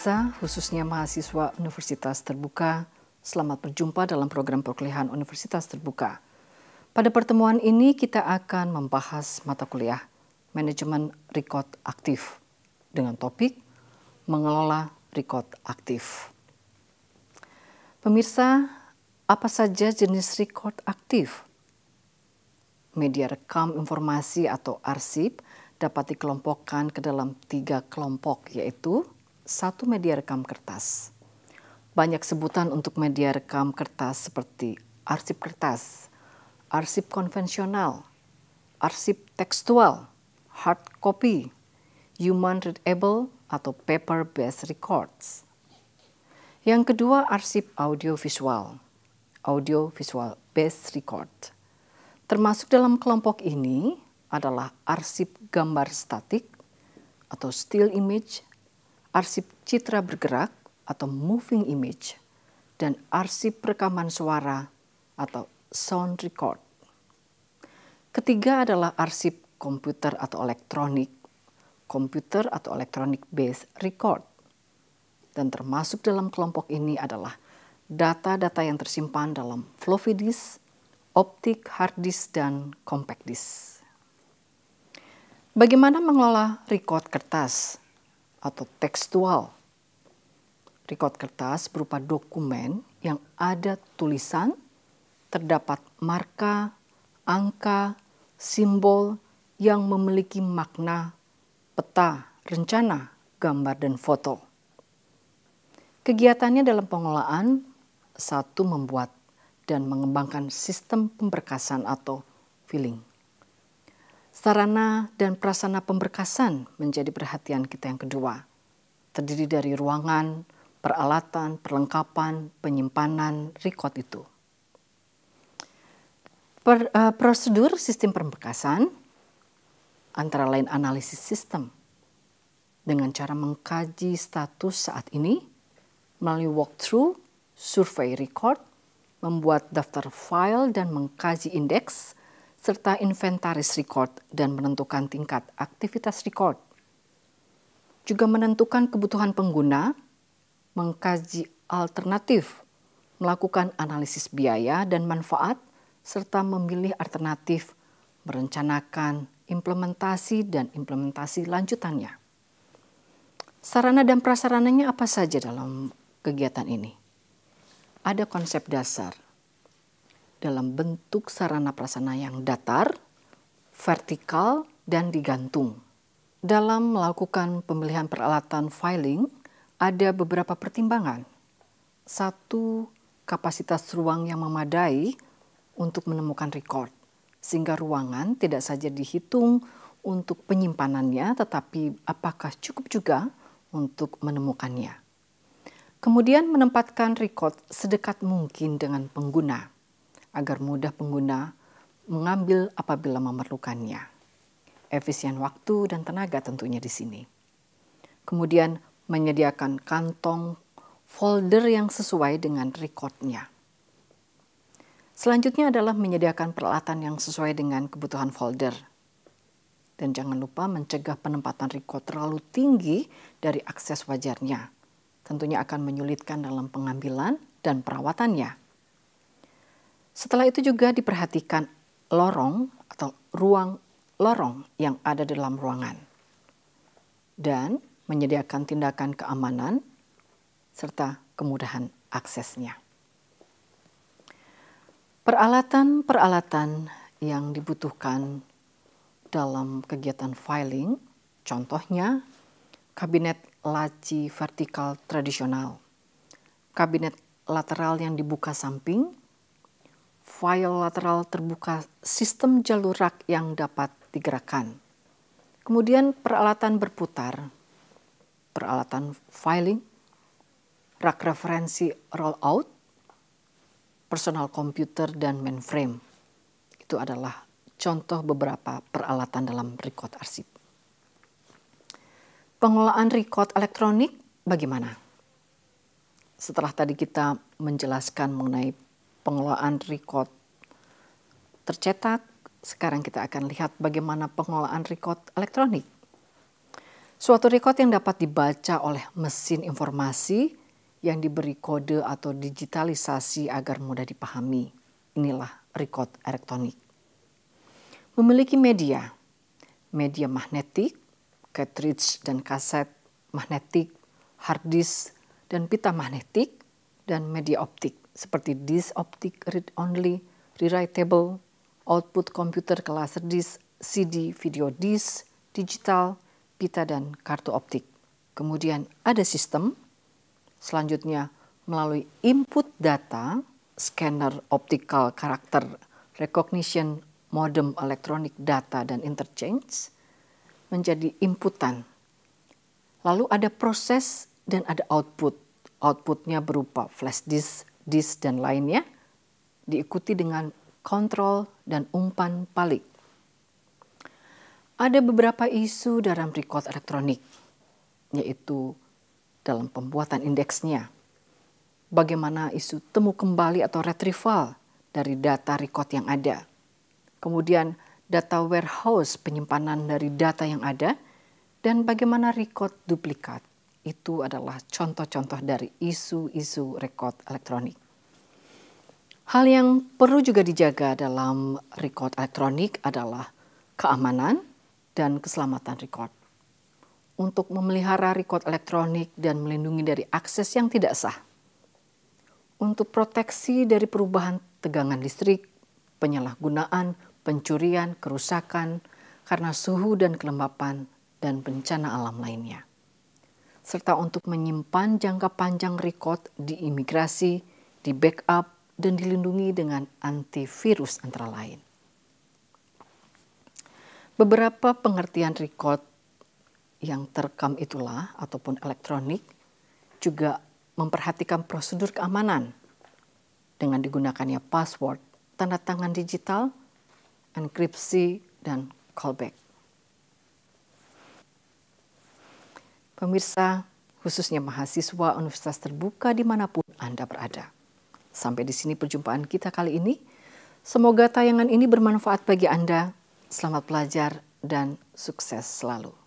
pemirsa, khususnya mahasiswa Universitas Terbuka, selamat berjumpa dalam program perkuliahan Universitas Terbuka. Pada pertemuan ini kita akan membahas mata kuliah Manajemen Record Aktif dengan topik Mengelola Record Aktif. Pemirsa, apa saja jenis record aktif? Media rekam informasi atau arsip dapat dikelompokkan ke dalam tiga kelompok yaitu satu media rekam kertas. Banyak sebutan untuk media rekam kertas seperti arsip kertas, arsip konvensional, arsip tekstual, hard copy, human readable atau paper based records. Yang kedua arsip audiovisual, audiovisual based record. Termasuk dalam kelompok ini adalah arsip gambar statik atau still image arsip citra bergerak atau moving image, dan arsip rekaman suara atau sound record. Ketiga adalah arsip komputer atau elektronik, komputer atau elektronik based record. Dan termasuk dalam kelompok ini adalah data-data yang tersimpan dalam floppy disk, optik hard disk, dan compact disk. Bagaimana mengelola record kertas? atau tekstual. Rekod kertas berupa dokumen yang ada tulisan, terdapat marka, angka, simbol yang memiliki makna, peta, rencana, gambar, dan foto. Kegiatannya dalam pengelolaan, satu membuat dan mengembangkan sistem pemberkasan atau filling. Sarana dan prasana pemberkasan menjadi perhatian kita yang kedua. Terdiri dari ruangan, peralatan, perlengkapan, penyimpanan, record itu. Per, uh, prosedur sistem pemberkasan antara lain analisis sistem dengan cara mengkaji status saat ini melalui walkthrough, survei record, membuat daftar file dan mengkaji indeks, serta inventaris record dan menentukan tingkat aktivitas record. Juga menentukan kebutuhan pengguna, mengkaji alternatif, melakukan analisis biaya dan manfaat, serta memilih alternatif, merencanakan implementasi dan implementasi lanjutannya. Sarana dan prasarananya apa saja dalam kegiatan ini? Ada konsep dasar, dalam bentuk sarana prasana yang datar, vertikal, dan digantung. Dalam melakukan pembelian peralatan filing, ada beberapa pertimbangan. Satu, kapasitas ruang yang memadai untuk menemukan record, sehingga ruangan tidak saja dihitung untuk penyimpanannya, tetapi apakah cukup juga untuk menemukannya. Kemudian menempatkan record sedekat mungkin dengan pengguna agar mudah pengguna mengambil apabila memerlukannya. Efisien waktu dan tenaga tentunya di sini. Kemudian menyediakan kantong folder yang sesuai dengan rekodnya. Selanjutnya adalah menyediakan peralatan yang sesuai dengan kebutuhan folder. Dan jangan lupa mencegah penempatan record terlalu tinggi dari akses wajarnya. Tentunya akan menyulitkan dalam pengambilan dan perawatannya. Setelah itu juga diperhatikan lorong atau ruang lorong yang ada di dalam ruangan. Dan menyediakan tindakan keamanan serta kemudahan aksesnya. Peralatan-peralatan yang dibutuhkan dalam kegiatan filing, contohnya kabinet laci vertikal tradisional, kabinet lateral yang dibuka samping, file lateral terbuka sistem jalur rak yang dapat digerakkan. Kemudian peralatan berputar, peralatan filing, rak referensi roll out, personal computer dan mainframe. Itu adalah contoh beberapa peralatan dalam record arsip. Pengelolaan record elektronik bagaimana? Setelah tadi kita menjelaskan mengenai pengelolaan record tercetak. Sekarang kita akan lihat bagaimana pengelolaan record elektronik. Suatu record yang dapat dibaca oleh mesin informasi yang diberi kode atau digitalisasi agar mudah dipahami. Inilah record elektronik. Memiliki media, media magnetik, cartridge dan kaset magnetik, hard disk dan pita magnetik, dan media optik seperti disk optik read-only, rewritable, output komputer kelas disk, CD, video disk, digital, pita dan kartu optik. Kemudian ada sistem, selanjutnya melalui input data, scanner optical karakter recognition modem elektronik data dan interchange menjadi inputan. Lalu ada proses dan ada output. Outputnya berupa flash disk, dis dan lainnya, diikuti dengan kontrol dan umpan balik. Ada beberapa isu dalam record elektronik, yaitu dalam pembuatan indeksnya. Bagaimana isu temu kembali atau retrieval dari data record yang ada. Kemudian data warehouse penyimpanan dari data yang ada dan bagaimana record duplikat itu adalah contoh-contoh dari isu-isu rekod elektronik. Hal yang perlu juga dijaga dalam rekod elektronik adalah keamanan dan keselamatan rekod. Untuk memelihara rekod elektronik dan melindungi dari akses yang tidak sah. Untuk proteksi dari perubahan tegangan listrik, penyalahgunaan, pencurian, kerusakan, karena suhu dan kelembapan, dan bencana alam lainnya serta untuk menyimpan jangka panjang rekod di imigrasi, di backup, dan dilindungi dengan antivirus antara lain. Beberapa pengertian rekod yang terekam itulah ataupun elektronik juga memperhatikan prosedur keamanan dengan digunakannya password, tanda tangan digital, enkripsi, dan callback. Pemirsa, khususnya mahasiswa universitas terbuka dimanapun Anda berada. Sampai di sini perjumpaan kita kali ini. Semoga tayangan ini bermanfaat bagi Anda. Selamat belajar dan sukses selalu.